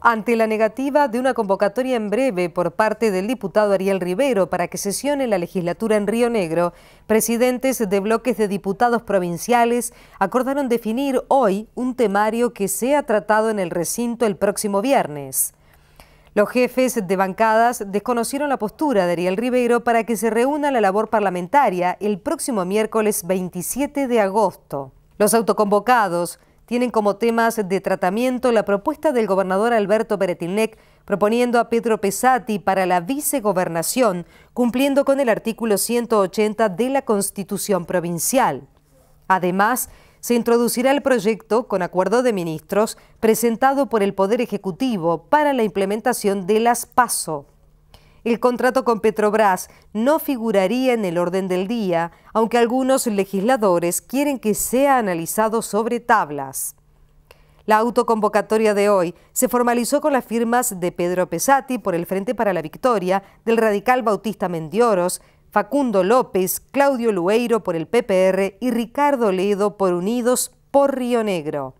Ante la negativa de una convocatoria en breve por parte del diputado Ariel Rivero para que sesione la legislatura en Río Negro, presidentes de bloques de diputados provinciales acordaron definir hoy un temario que sea tratado en el recinto el próximo viernes. Los jefes de bancadas desconocieron la postura de Ariel Rivero para que se reúna la labor parlamentaria el próximo miércoles 27 de agosto. Los autoconvocados tienen como temas de tratamiento la propuesta del gobernador Alberto Beretilnec proponiendo a Pedro Pesati para la vicegobernación, cumpliendo con el artículo 180 de la Constitución Provincial. Además, se introducirá el proyecto, con acuerdo de ministros, presentado por el Poder Ejecutivo para la implementación de las PASO el contrato con Petrobras no figuraría en el orden del día, aunque algunos legisladores quieren que sea analizado sobre tablas. La autoconvocatoria de hoy se formalizó con las firmas de Pedro Pesati por el Frente para la Victoria, del radical Bautista Mendioros, Facundo López, Claudio Lueiro por el PPR y Ricardo Ledo por Unidos por Río Negro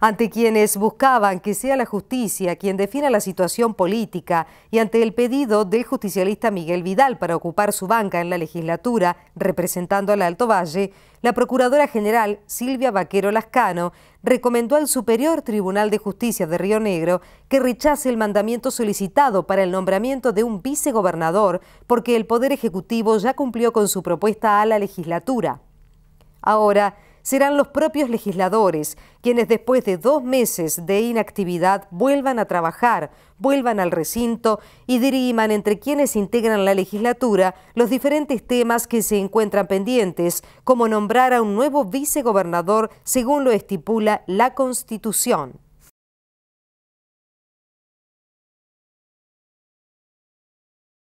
ante quienes buscaban que sea la justicia quien defina la situación política y ante el pedido del justicialista Miguel Vidal para ocupar su banca en la legislatura representando al Alto Valle, la Procuradora General Silvia Vaquero Lascano recomendó al Superior Tribunal de Justicia de Río Negro que rechace el mandamiento solicitado para el nombramiento de un vicegobernador porque el Poder Ejecutivo ya cumplió con su propuesta a la legislatura. Ahora, serán los propios legisladores quienes después de dos meses de inactividad vuelvan a trabajar, vuelvan al recinto y diriman entre quienes integran la legislatura los diferentes temas que se encuentran pendientes, como nombrar a un nuevo vicegobernador según lo estipula la Constitución.